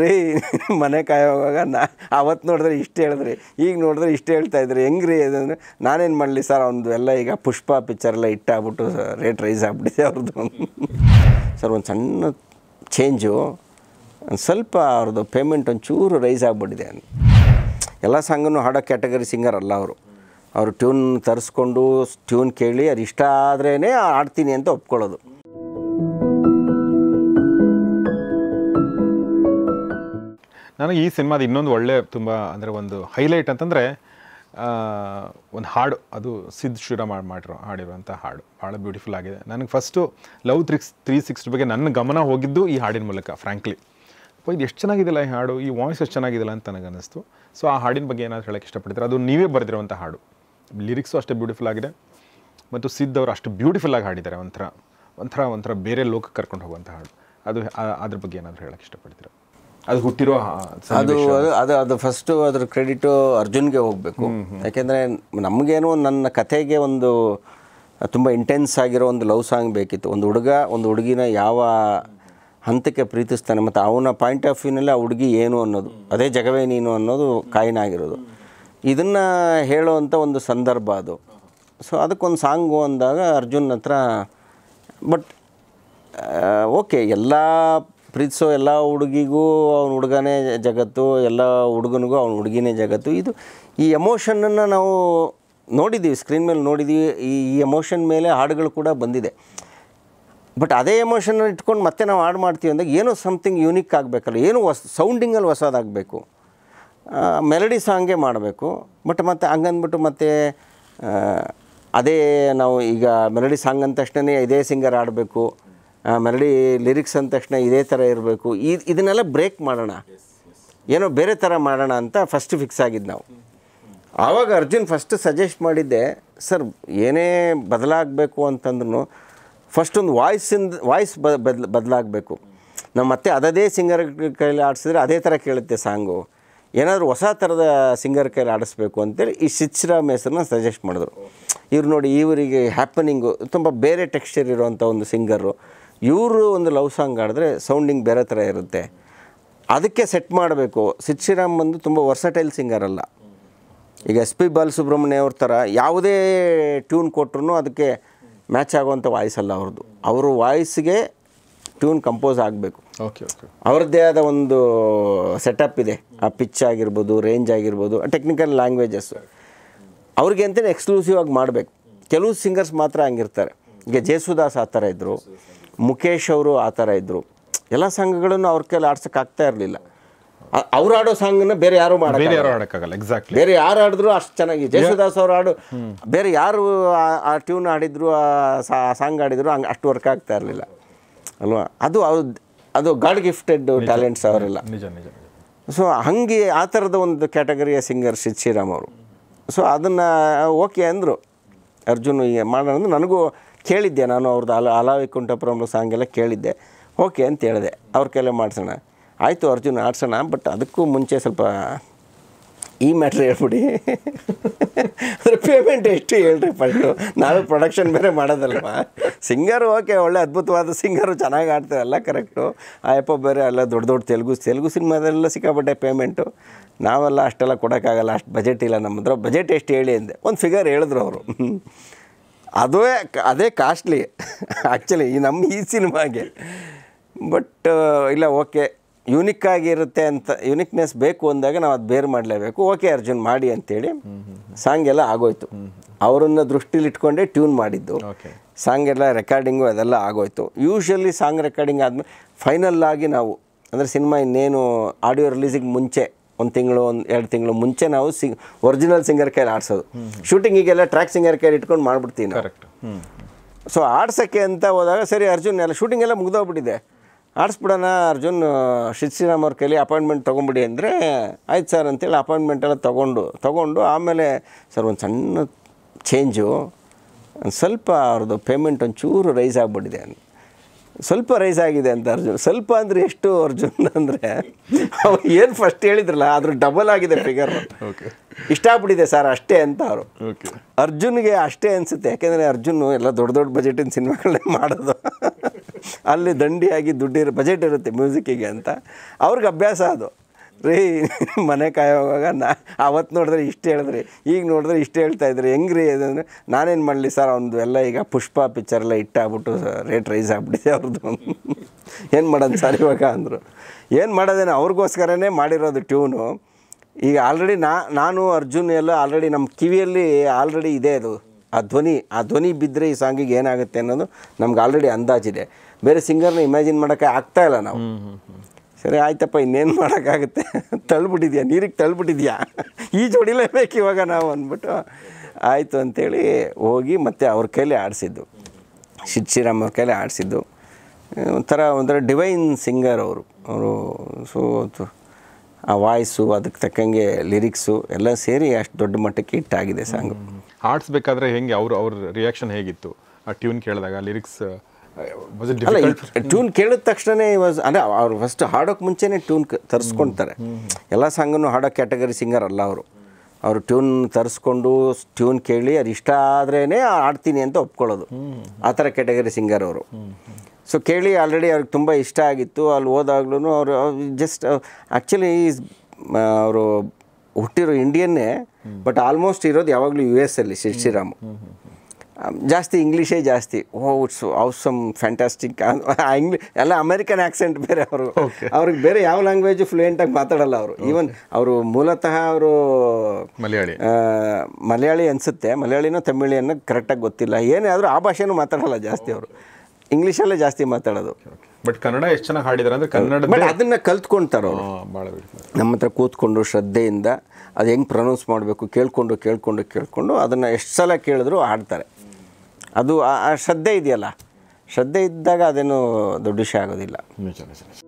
ರೀ ಮನೆ ಹೋಗುವಾಗ ನಾ ಅವತ್ತು ನೋಡಿದ್ರೆ ಇಷ್ಟು ಹೇಳಿದ್ರಿ ಈಗ ನೋಡಿದ್ರೆ ಇಷ್ಟು ಹೇಳ್ತಾ ಇದ್ರಿ ಹೆಂಗೆ ರೀ ಅದಂದರೆ ನಾನೇನು ಮಾಡಲಿ ಸರ್ ಅವನದು ಎಲ್ಲ ಈಗ ಪುಷ್ಪ ಪಿಚ್ಚರೆಲ್ಲ ಇಟ್ಟಾಗ್ಬಿಟ್ಟು ಇಟ್ಟಾಗ್ಬಿಟ್ಟು ರೇಟ್ ರೈಸ್ ಆಗ್ಬಿಟ್ಟಿದೆ ಅವ್ರದ್ದು ಸರ್ ಒಂದು ಸಣ್ಣ ಚೇಂಜು ಒಂದು ಸ್ವಲ್ಪ ಅವ್ರದ್ದು ಪೇಮೆಂಟ್ ಒಂಚೂರು ರೈಸ್ ಆಗಿಬಿಟ್ಟಿದೆ ಎಲ್ಲ ಸಾಂಗನ್ನು ಹಾಡೋ ಕ್ಯಾಟಗರಿ ಸಿಂಗರ್ ಅಲ್ಲ ಅವರು ಅವರು ಟ್ಯೂನ್ ತರಿಸ್ಕೊಂಡು ಟ್ಯೂನ್ ಕೇಳಿ ಅದು ಇಷ್ಟ ಆದ್ರೇ ಹಾಡ್ತೀನಿ ಅಂತ ಒಪ್ಕೊಳ್ಳೋದು ನನಗೆ ಈ ಸಿನಿಮಾದ ಇನ್ನೊಂದು ಒಳ್ಳೆ ತುಂಬ ಅಂದರೆ ಒಂದು ಹೈಲೈಟ್ ಅಂತಂದರೆ ಒಂದು ಹಾಡು ಅದು ಸಿದ್ಧ ಶೂರ ಮಾಡಿ ಮಾಡಿರೋ ಹಾಡಿರುವಂಥ ಹಾಡು ಭಾಳ ಬ್ಯೂಟಿಫುಲ್ ಆಗಿದೆ ನನಗೆ first love tricks three sixty ಬಗ್ಗೆ ನನ್ನ ಗಮನ ಹೋಗಿದ್ದು ಈ ಹಾಡಿನ ಮೂಲಕ ಫ್ರ್ಯಾಂಕ್ಲಿ ಇದು ಎಷ್ಟು ಚೆನ್ನಾಗಿದೆಲ್ಲ ಈ ಹಾಡು ಈ ವಾಯ್ಸ್ ಎಷ್ಟು ಚೆನ್ನಾಗಿದೆಲ್ಲ ಅಂತ ನನಗೆ ಅನ್ನಿಸ್ತು ಸೊ ಆ ಹಾಡಿನ ಬಗ್ಗೆ ಏನಾದರೂ ಹೇಳೋಕ್ಕೆ ಇಷ್ಟಪಡ್ತೀರ ಅದು ನೀವೇ ಬರೆದಿರುವಂಥ ಹಾಡು ಲಿರಿಕ್ಸು ಅಷ್ಟೇ ಬ್ಯೂಟಿಫುಲ್ ಆಗಿದೆ ಮತ್ತು ಸಿದ್ಧ ಅವರು ಅಷ್ಟು ಬ್ಯೂಟಿಫುಲ್ ಆಗಿ ಹಾಡಿದ್ದಾರೆ ಒಂಥರ ಒಂಥರ ಒಂಥರ ಬೇರೆ ಲೋಕಕ್ಕೆ ಕರ್ಕೊಂಡು ಹೋಗುವಂಥ ಹಾಡು ಅದು ಅದ್ರ ಬಗ್ಗೆ ಏನಾದರೂ ಹೇಳೋಕ್ಕೆ ಇಷ್ಟಪಡ್ತೀರಾ ಅದು ಹುಟ್ಟಿರೋ ಅದು ಅದು ಅದು ಫಸ್ಟು ಅದ್ರ ಕ್ರೆಡಿಟು ಅರ್ಜುನ್ಗೆ ಹೋಗಬೇಕು ಯಾಕೆಂದರೆ ನಮಗೇನು ನನ್ನ ಕಥೆಗೆ ಒಂದು ತುಂಬ ಇಂಟೆನ್ಸ್ ಆಗಿರೋ ಒಂದು ಲವ್ ಸಾಂಗ್ ಬೇಕಿತ್ತು ಒಂದು ಹುಡುಗ ಒಂದು ಹುಡುಗಿನ ಯಾವ ಹಂತಕ್ಕೆ ಪ್ರೀತಿಸ್ತಾನೆ ಮತ್ತು ಅವನ ಪಾಯಿಂಟ್ ಆಫ್ ವ್ಯೂನಲ್ಲಿ ಆ ಹುಡುಗಿ ಏನು ಅನ್ನೋದು ಅದೇ ಜಗವೇ ನೀನು ಅನ್ನೋದು ಆಗಿರೋದು ಇದನ್ನು ಅಂಥ ಒಂದು ಸಂದರ್ಭ ಅದು ಸೊ ಅದಕ್ಕೊಂದು ಸಾಂಗು ಅಂದಾಗ ಅರ್ಜುನ್ ಹತ್ರ ಬಟ್ ಓಕೆ ಎಲ್ಲ ಪ್ರೀತಿಸೋ ಎಲ್ಲ ಹುಡುಗಿಗೂ ಅವ್ನ ಹುಡುಗನೇ ಜಗತ್ತು ಎಲ್ಲ ಹುಡುಗನಿಗೂ ಅವ್ನ ಹುಡುಗಿನೇ ಜಗತ್ತು ಇದು ಈ ಎಮೋಷನನ್ನು ನಾವು ನೋಡಿದ್ದೀವಿ ಸ್ಕ್ರೀನ್ ಮೇಲೆ ನೋಡಿದ್ದೀವಿ ಈ ಎಮೋಷನ್ ಮೇಲೆ ಹಾಡುಗಳು ಕೂಡ ಬಂದಿದೆ ಬಟ್ ಅದೇ ಎಮೋಷನ್ನ ಇಟ್ಕೊಂಡು ಮತ್ತೆ ನಾವು ಹಾಡು ಮಾಡ್ತೀವಿ ಅಂದಾಗ ಏನೋ ಸಮಥಿಂಗ್ ಯೂನಿಕ್ ಆಗಬೇಕಲ್ಲ ಏನು ಹೊಸ ಸೌಂಡಿಂಗಲ್ಲಿ ಹೊಸದಾಗಬೇಕು ಮೆಲಡಿ ಸಾಂಗೇ ಮಾಡಬೇಕು ಬಟ್ ಮತ್ತು ಹಂಗಂದ್ಬಿಟ್ಟು ಮತ್ತೆ ಅದೇ ನಾವು ಈಗ ಮೆಲಡಿ ಸಾಂಗ್ ಅಂದ ತಕ್ಷಣವೇ ಇದೇ ಸಿಂಗರ್ ಆಡಬೇಕು ಮರಳಿ ಲಿರಿಕ್ಸ್ ಅಂದ ತಕ್ಷಣ ಇದೇ ಥರ ಇರಬೇಕು ಇದು ಇದನ್ನೆಲ್ಲ ಬ್ರೇಕ್ ಮಾಡೋಣ ಏನೋ ಬೇರೆ ಥರ ಮಾಡೋಣ ಅಂತ ಫಸ್ಟ್ ಫಿಕ್ಸ್ ಆಗಿದ್ದು ನಾವು ಆವಾಗ ಅರ್ಜುನ್ ಫಸ್ಟ್ ಸಜೆಸ್ಟ್ ಮಾಡಿದ್ದೆ ಸರ್ ಏನೇ ಬದಲಾಗಬೇಕು ಅಂತಂದ್ರೂ ಫಸ್ಟ್ ಒಂದು ವಾಯ್ಸಿಂದ ವಾಯ್ಸ್ ಬದಲು ಬದಲಾಗಬೇಕು ನಾವು ಮತ್ತೆ ಅದೇ ಸಿಂಗರ್ ಕೈಲಿ ಆಡಿಸಿದ್ರೆ ಅದೇ ಥರ ಕೇಳುತ್ತೆ ಸಾಂಗು ಏನಾದರೂ ಹೊಸ ಥರದ ಸಿಂಗರ್ ಕೈಲಿ ಆಡಿಸ್ಬೇಕು ಅಂತೇಳಿ ಈ ಸಿಚ್ರಾಮ್ ಹೆಸರನ್ನ ಸಜೆಸ್ಟ್ ಮಾಡಿದ್ರು ಇವ್ರು ನೋಡಿ ಇವರಿಗೆ ಹ್ಯಾಪನಿಂಗು ತುಂಬ ಬೇರೆ ಟೆಕ್ಸ್ಚರ್ ಇರುವಂಥ ಒಂದು ಸಿಂಗರು ಇವರು ಒಂದು ಲವ್ ಸಾಂಗ್ ಆಡಿದ್ರೆ ಸೌಂಡಿಂಗ್ ಬೇರೆ ಥರ ಇರುತ್ತೆ ಅದಕ್ಕೆ ಸೆಟ್ ಮಾಡಬೇಕು ಸಿದ್ ಶ್ರೀರಾಮ್ ಬಂದು ತುಂಬ ವರ್ಸಟೈಲ್ ಸಿಂಗರ್ ಅಲ್ಲ ಈಗ ಎಸ್ ಪಿ ಬಾಲಸುಬ್ರಹ್ಮಣ್ಯ ಅವ್ರ ಥರ ಯಾವುದೇ ಟ್ಯೂನ್ ಕೊಟ್ರು ಅದಕ್ಕೆ ಮ್ಯಾಚ್ ಆಗುವಂಥ ವಾಯ್ಸ್ ಅಲ್ಲ ಅವ್ರದ್ದು ಅವರು ವಾಯ್ಸ್ಗೆ ಟ್ಯೂನ್ ಕಂಪೋಸ್ ಆಗಬೇಕು ಓಕೆ ಓಕೆ ಅವ್ರದ್ದೇ ಆದ ಒಂದು ಸೆಟಪ್ ಇದೆ ಆ ಪಿಚ್ ಆಗಿರ್ಬೋದು ರೇಂಜ್ ಆಗಿರ್ಬೋದು ಟೆಕ್ನಿಕಲ್ ಲ್ಯಾಂಗ್ವೇಜಸ್ ಅವ್ರಿಗೆ ಅಂತಲೇ ಎಕ್ಸ್ಕ್ಲೂಸಿವ್ ಆಗಿ ಮಾಡಬೇಕು ಕೆಲವು ಸಿಂಗರ್ಸ್ ಮಾತ್ರ ಹಂಗಿರ್ತಾರೆ ಈಗ ಜೇಸುದಾಸ್ ಆ ಥರ ಇದ್ದರು ಮುಖೇಶ್ ಅವರು ಆ ಥರ ಇದ್ದರು ಎಲ್ಲ ಸಾಂಗ್ಗಳನ್ನು ಅವ್ರ ಕೈಲಿ ಆಗ್ತಾ ಇರಲಿಲ್ಲ ಅವ್ರು ಆಡೋ ಸಾಂಗನ್ನ ಬೇರೆ ಯಾರು ಮಾಡೋಕ್ಕಾಗಲ್ಲ ಎಕ್ಸಾಕ್ಟ್ಲಿ ಬೇರೆ ಯಾರು ಆಡಿದ್ರು ಅಷ್ಟು ಚೆನ್ನಾಗಿ ಜಯಸುದಾಸ್ ಅವರು ಆಡು ಬೇರೆ ಯಾರು ಆ ಟ್ಯೂನ್ ಆಡಿದ್ರು ಆ ಸಾಂಗ್ ಆಡಿದ್ರು ಹಂಗೆ ಅಷ್ಟು ವರ್ಕ್ ಆಗ್ತಾ ಇರಲಿಲ್ಲ ಅಲ್ವಾ ಅದು ಅವ್ರು ಅದು ಗಾಡ್ ಗಿಫ್ಟೆಡ್ ಟ್ಯಾಲೆಂಟ್ಸ್ ಅವರೆಲ್ಲ ನಿಜ ನಿಜ ಸೊ ಹಂಗೆ ಆ ಥರದ ಒಂದು ಕ್ಯಾಟಗರಿಯ ಸಿಂಗರ್ ಶ್ರೀರಾಮ್ ಅವರು ಸೊ ಅದನ್ನು ಓಕೆ ಅಂದರು ಅರ್ಜುನ್ ಮಾಡೋಣ ನನಗೂ ಕೇಳಿದ್ದೆ ನಾನು ಅವ್ರದ್ದು ಅಲ ಅಲಾವಿ ಸಾಂಗ್ ಎಲ್ಲ ಕೇಳಿದ್ದೆ ಓಕೆ ಅಂತ ಹೇಳಿದೆ ಅವ್ರ ಕೈಲೆ ಮಾಡಿಸೋಣ ಆಯಿತು ಅರ್ಜುನ್ ಆಡ್ಸೋಣ ಬಟ್ ಅದಕ್ಕೂ ಮುಂಚೆ ಸ್ವಲ್ಪ ಈ ಮ್ಯಾಟ್ರ್ ಹೇಳ್ಬಿಡಿ ಅಂದರೆ ಪೇಮೆಂಟ್ ಎಷ್ಟು ಹೇಳ್ರಿ ಫಸ್ಟು ನಾವೇ ಪ್ರೊಡಕ್ಷನ್ ಬೇರೆ ಮಾಡೋದಲ್ವ ಸಿಂಗರು ಓಕೆ ಒಳ್ಳೆ ಅದ್ಭುತವಾದ ಸಿಂಗರು ಚೆನ್ನಾಗಿ ಆಡ್ತಾರಲ್ಲ ಕರೆಕ್ಟು ಆ ಬೇರೆ ಅಲ್ಲ ದೊಡ್ಡ ದೊಡ್ಡ ತೆಲುಗು ತೆಲುಗು ಸಿನಿಮಾದಲ್ಲೆಲ್ಲ ಸಿಕ್ಕಾಪಟ್ಟೆ ಪೇಮೆಂಟು ನಾವೆಲ್ಲ ಅಷ್ಟೆಲ್ಲ ಕೊಡೋಕ್ಕಾಗಲ್ಲ ಅಷ್ಟು ಬಜೆಟ್ ಇಲ್ಲ ನಮ್ಮ ಹತ್ರ ಬಜೆಟ್ ಎಷ್ಟು ಹೇಳಿ ಅಂದೆ ಒಂದು ಫಿಗರ್ ಹೇಳಿದ್ರು ಅವರು ಅದೇ ಅದೇ ಕಾಸ್ಟ್ಲಿ ಆ್ಯಕ್ಚುಲಿ ಈ ನಮ್ಮ ಈ ಸಿನಿಮಾಗೆ ಬಟ್ ಇಲ್ಲ ಓಕೆ ಯುನಿಕ್ ಆಗಿರುತ್ತೆ ಅಂತ ಯುನಿಕ್ನೆಸ್ ಬೇಕು ಅಂದಾಗ ನಾವು ಅದು ಬೇರೆ ಮಾಡಲೇಬೇಕು ಓಕೆ ಅರ್ಜುನ್ ಮಾಡಿ ಅಂತೇಳಿ ಸಾಂಗ್ ಎಲ್ಲ ಆಗೋಯ್ತು ಅವರನ್ನ ದೃಷ್ಟಿಲಿ ಟ್ಯೂನ್ ಮಾಡಿದ್ದು ಸಾಂಗ್ ಎಲ್ಲ ರೆಕಾರ್ಡಿಂಗು ಅದೆಲ್ಲ ಆಗೋಯ್ತು ಯೂಶ್ವಲಿ ಸಾಂಗ್ ರೆಕಾರ್ಡಿಂಗ್ ಆದಮೇಲೆ ಫೈನಲ್ ಆಗಿ ನಾವು ಅಂದರೆ ಸಿನಿಮಾ ಇನ್ನೇನು ಆಡಿಯೋ ರಿಲೀಸಿಗೆ ಮುಂಚೆ ಒಂದು ತಿಂಗಳು ಒಂದು ಎರಡು ತಿಂಗಳು ಮುಂಚೆ ನಾವು ಸಿಂಗ್ ಒರಿಜಿನಲ್ ಸಿಂಗರ್ ಕೈಲಿ ಆಡಿಸೋದು ಶೂಟಿಂಗಿಗೆಲ್ಲ ಟ್ರ್ಯಾಕ್ ಸಿಂಗರ್ ಕೈಲಿ ಇಟ್ಕೊಂಡು ಮಾಡಿಬಿಡ್ತೀನಿ ಕರೆಕ್ಟ್ ಸೊ ಆಡ್ಸೋಕ್ಕೆ ಅಂತ ಹೋದಾಗ ಸರಿ ಅರ್ಜುನ್ ಎಲ್ಲ ಶೂಟಿಂಗ್ ಎಲ್ಲ ಮುಗ್ದೋಗ್ಬಿಟ್ಟಿದೆ ಆಡಿಸ್ಬಿಡೋಣ ಅರ್ಜುನ್ ಶಿಶ್ರೀರಾಮ್ ಅವ್ರ ಕೈಲಿ ಅಪಾಯಿಂಟ್ಮೆಂಟ್ ತೊಗೊಂಬಿಡಿ ಅಂದರೆ ಆಯ್ತು ಸರ್ ಅಂತೇಳಿ ಅಪಾಯಿಂಟ್ಮೆಂಟ್ ಎಲ್ಲ ತೊಗೊಂಡು ತೊಗೊಂಡು ಆಮೇಲೆ ಸರ್ ಒಂದು ಸಣ್ಣ ಚೇಂಜು ಒಂದು ಸ್ವಲ್ಪ ಅವ್ರದ್ದು ಪೇಮೆಂಟ್ ಒಂಚೂರು ರೈಸ್ ಆಗಿಬಿಟ್ಟಿದೆ ಅಂತ ಸ್ವಲ್ಪ ರೈಸ್ ಆಗಿದೆ ಅಂತ ಅರ್ಜುನ್ ಸ್ವಲ್ಪ ಅಂದರೆ ಎಷ್ಟು ಅರ್ಜುನ್ ಅಂದರೆ ಅವ್ರು ಏನು ಫಸ್ಟ್ ಹೇಳಿದ್ರಲ್ಲ ಅದ್ರ ಡಬಲ್ ಆಗಿದೆ ಫಿಗರ್ ಇಷ್ಟಪಟ್ಟಿದೆ ಸರ್ ಅಷ್ಟೇ ಅಂತ ಅವರು ಅರ್ಜುನ್ಗೆ ಅಷ್ಟೇ ಅನಿಸುತ್ತೆ ಯಾಕೆಂದರೆ ಅರ್ಜುನ್ ಎಲ್ಲ ದೊಡ್ಡ ದೊಡ್ಡ ಬಜೆಟಿನ ಸಿನಿಮಾಗಳನ್ನೇ ಮಾಡೋದು ಅಲ್ಲಿ ದಂಡಿಯಾಗಿ ದುಡ್ಡಿರೋ ಬಜೆಟ್ ಇರುತ್ತೆ ಮ್ಯೂಸಿಕ್ಕಿಗೆ ಅಂತ ಅವ್ರಿಗೆ ಅಭ್ಯಾಸ ಅದು ರೀ ಮನೆ ಕಾಯೋವಾಗ ನಾ ಅವತ್ತು ನೋಡಿದ್ರೆ ಇಷ್ಟು ಹೇಳಿದ್ರಿ ಈಗ ನೋಡಿದ್ರೆ ಇಷ್ಟು ಹೇಳ್ತಾ ಇದ್ರಿ ಹೆಂಗ್ರಿ ರೀ ಅದಂದರೆ ನಾನೇನು ಮಾಡಲಿ ಸರ್ ಅವನದು ಎಲ್ಲ ಈಗ ಪುಷ್ಪ ಪಿಕ್ಚರೆಲ್ಲ ಇಟ್ಟಾಗ್ಬಿಟ್ಟು ರೇಟ್ ರೈಸ್ ಆಗ್ಬಿಟ್ಟಿದೆ ಅವ್ರದ್ದು ಏನು ಮಾಡೋದು ಸರ್ ಇವಾಗ ಅಂದರು ಏನು ಮಾಡೋದೇನೋ ಅವ್ರಿಗೋಸ್ಕರನೇ ಮಾಡಿರೋದು ಟ್ಯೂನು ಈಗ ಆಲ್ರೆಡಿ ನಾ ನಾನು ಅರ್ಜುನ್ ಎಲ್ಲ ಆಲ್ರೆಡಿ ನಮ್ಮ ಕಿವಿಯಲ್ಲಿ ಆಲ್ರೆಡಿ ಇದೆ ಅದು ಆ ಧ್ವನಿ ಆ ಧ್ವನಿ ಬಿದ್ದರೆ ಈ ಸಾಂಗಿಗೆ ಏನಾಗುತ್ತೆ ಅನ್ನೋದು ನಮ್ಗೆ ಆಲ್ರೆಡಿ ಅಂದಾಜಿದೆ ಬೇರೆ ಸಿಂಗರ್ನ ಇಮ್ಯಾಜಿನ್ ಮಾಡೋಕ್ಕೆ ಆಗ್ತಾಯಿಲ್ಲ ನಾವು ಸರಿ ಆಯ್ತಪ್ಪ ಇನ್ನೇನು ಮಾಡೋಕ್ಕಾಗುತ್ತೆ ತಳ್ಬಿಟ್ಟಿದ್ಯಾ ನೀರಿಗೆ ಈ ಈಜು ಬೇಕು ಇವಾಗ ನಾವು ಅಂದ್ಬಿಟ್ಟು ಆಯಿತು ಅಂಥೇಳಿ ಹೋಗಿ ಮತ್ತೆ ಅವ್ರ ಕೈಲಿ ಆಡಿಸಿದ್ದು ಶಿಟ್ ಶ್ರೀರಾಮ್ ಅವ್ರ ಕೈಲಿ ಆಡಿಸಿದ್ದು ಒಂಥರ ಒಂಥರ ಡಿವೈನ್ ಸಿಂಗರ್ ಅವರು ಅವರು ಸೊ ಆ ವಾಯ್ಸು ಅದಕ್ಕೆ ತಕ್ಕಂಗೆ ಲಿರಿಕ್ಸು ಎಲ್ಲ ಸೇರಿ ಅಷ್ಟು ದೊಡ್ಡ ಮಟ್ಟಕ್ಕೆ ಹಿಟ್ಟಾಗಿದೆ ಸಾಂಗ್ ಆಡಿಸ್ಬೇಕಾದ್ರೆ ಹೆಂಗೆ ಅವರು ಅವ್ರ ರಿಯಾಕ್ಷನ್ ಹೇಗಿತ್ತು ಆ ಟ್ಯೂನ್ ಕೇಳಿದಾಗ ಲಿರಿಕ್ಸ್ ಟ್ಯೂನ್ ಕೇಳಿದ ತಕ್ಷಣನೇ ವಾಸ್ ಅಂದರೆ ಅವ್ರು ಫಸ್ಟ್ ಹಾಡೋಕೆ ಮುಂಚೆನೇ ಟ್ಯೂನ್ ತರಿಸ್ಕೊಳ್ತಾರೆ ಎಲ್ಲ ಸಾಂಗನ್ನು ಹಾಡೋ ಕ್ಯಾಟಗರಿ ಸಿಂಗರ್ ಅಲ್ಲ ಅವರು ಅವರು ಟ್ಯೂನ್ ತರಿಸ್ಕೊಂಡು ಟ್ಯೂನ್ ಕೇಳಿ ಅದು ಇಷ್ಟ ಆದ್ರೇ ಆಡ್ತೀನಿ ಅಂತ ಒಪ್ಕೊಳ್ಳೋದು ಆ ಥರ ಕ್ಯಾಟಗರಿ ಸಿಂಗರ್ ಅವರು ಸೊ ಕೇಳಿ ಆಲ್ರೆಡಿ ಅವ್ರಿಗೆ ತುಂಬ ಇಷ್ಟ ಆಗಿತ್ತು ಅಲ್ಲಿ ಹೋದಾಗ್ಲೂ ಅವರು ಜಸ್ಟ್ ಆ್ಯಕ್ಚುಲಿ ಈಸ್ ಅವರು ಹುಟ್ಟಿರೋ ಇಂಡಿಯನ್ನೇ ಬಟ್ ಆಲ್ಮೋಸ್ಟ್ ಇರೋದು ಯಾವಾಗಲೂ ಯು ಎಸ್ ಅಲ್ಲಿ ಶ್ರೀರಾಮು Um, ಜಾಸ್ತಿ ಇಂಗ್ಲೀಷೇ ಜಾಸ್ತಿ oh it's some fantastic English ಎಲ್ಲ ಅಮೇರಿಕನ್ ಆ್ಯಕ್ಸೆಂಟ್ ಬೇರೆ ಅವರು ಅವ್ರಿಗೆ ಬೇರೆ ಯಾವ ಲ್ಯಾಂಗ್ವೇಜು ಫ್ಲೂಯೆಂಟಾಗಿ ಮಾತಾಡಲ್ಲ ಅವರು ಈವನ್ ಅವರು ಮೂಲತಃ ಅವರು ಮಲಯಾಳಿ ಮಲಯಾಳಿ ಅನಿಸುತ್ತೆ ಮಲಯಾಳಿನೋ ತಮಿಳಿಯನ್ನು ಕರೆಕ್ಟಾಗಿ ಗೊತ್ತಿಲ್ಲ ಏನೇ ಆದರೂ ಆ ಭಾಷೆನೂ ಮಾತಾಡಲ್ಲ ಜಾಸ್ತಿ ಅವರು ಇಂಗ್ಲೀಷಲ್ಲೇ ಜಾಸ್ತಿ ಮಾತಾಡೋದು ಬಟ್ ಕನ್ನಡ ಎಷ್ಟು ಚೆನ್ನಾಗಿ ಹಾಡಿದಾರೆ ಅಂದರೆ ಕನ್ನಡ ಬಟ್ ಅದನ್ನು ಕಲ್ತ್ಕೊಳ್ತಾರೆ ಅವರು ನಮ್ಮ ಹತ್ರ ಕೂತ್ಕೊಂಡು ಶ್ರದ್ಧೆಯಿಂದ ಅದು ಹೆಂಗೆ ಪ್ರೊನೌನ್ಸ್ ಮಾಡಬೇಕು ಕೇಳಿಕೊಂಡು ಕೇಳಿಕೊಂಡು ಕೇಳಿಕೊಂಡು ಅದನ್ನು ಎಷ್ಟು ಸಲ ಕೇಳಿದ್ರು ಹಾಡ್ತಾರೆ ಅದು ಆ ಶ್ರದ್ಧೆ ಇದೆಯಲ್ಲ ಶ್ರದ್ಧೆ ಇದ್ದಾಗ ಅದೇನು ದೊಡ್ಡ ವಿಷಯ ಆಗೋದಿಲ್ಲ